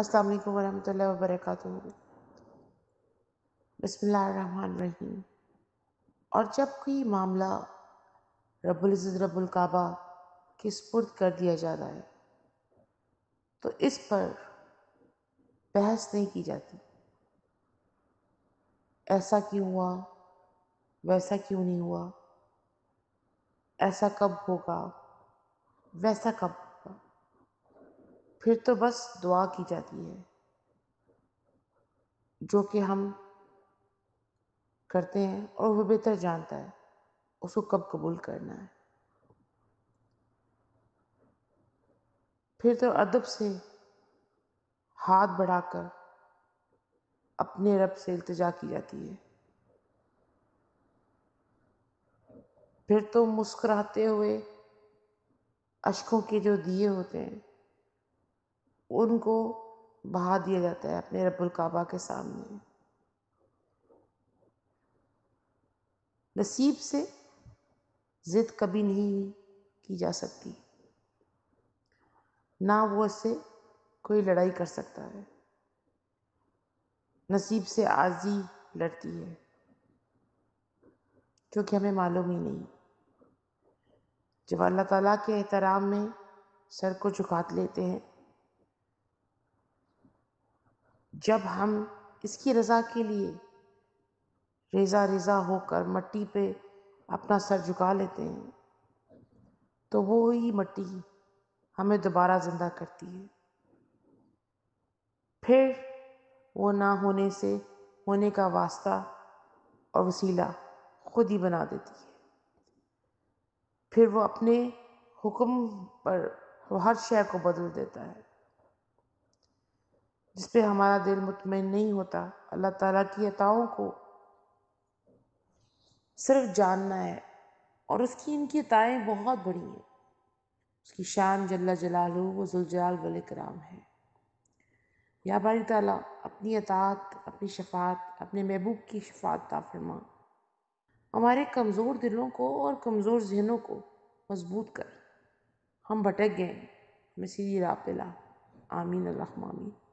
अस्सलाम वालेकुम वरहमतुल्लाहि व बरकातुहू और जब कोई मामला रब्बुल इज़्ज़त रब्बुल काबा के स्पुरद कर दिया जाता है तो इस पर बहस नहीं की जाती ऐसा क्यों हुआ वैसा क्यों नहीं हुआ ऐसा कब होगा वैसा कब फिर तो बस दुआ की जाती है जो कि हम करते हैं और वो बेहतर जानता है उसको कब कबूल करना है फिर तो अदब से हाथ बढ़ाकर अपने रब से इल्तजा की जाती है फिर तो मुस्कुराते हुए अशकों के जो दिए होते हैं उनको बहा दिया जाता है अपने रब्बुल काबा के सामने नसीब से ज़िद कभी नहीं की जा सकती ना वो इससे कोई लड़ाई कर सकता है नसीब से आजी लड़ती है क्योंकि हमें मालूम ही नहीं जब अल्लाह ताला के एहतराम में सर को झुका लेते हैं जब हम इसकी रज़ा के लिए रेज़ा रेज़ा होकर मट्टी पे अपना सर झुका लेते हैं तो वो ही मट्टी हमें दोबारा ज़िंदा करती है फिर वो ना होने से होने का वास्ता और वसीला खुद ही बना देती है फिर वो अपने हुक्म पर हर शय को बदल देता है जिस पे हमारा दिल मुतमिन नहीं होता अल्लाह ताला की अताओं को सिर्फ जानना है और उसकी इनकी अताएँ बहुत बड़ी हैं उसकी शान जल्ला जलालू वो जुलजलाल वल कराम है या बारी ताला अपनी अतात अपनी शफात अपने महबूब की शफात ताफरमा हमारे कमज़ोर दिलों को और कमज़ोर जहनों को मजबूत कर हम भटक गए हमें सीधी राह पिला आमीन अल्लाह आमीन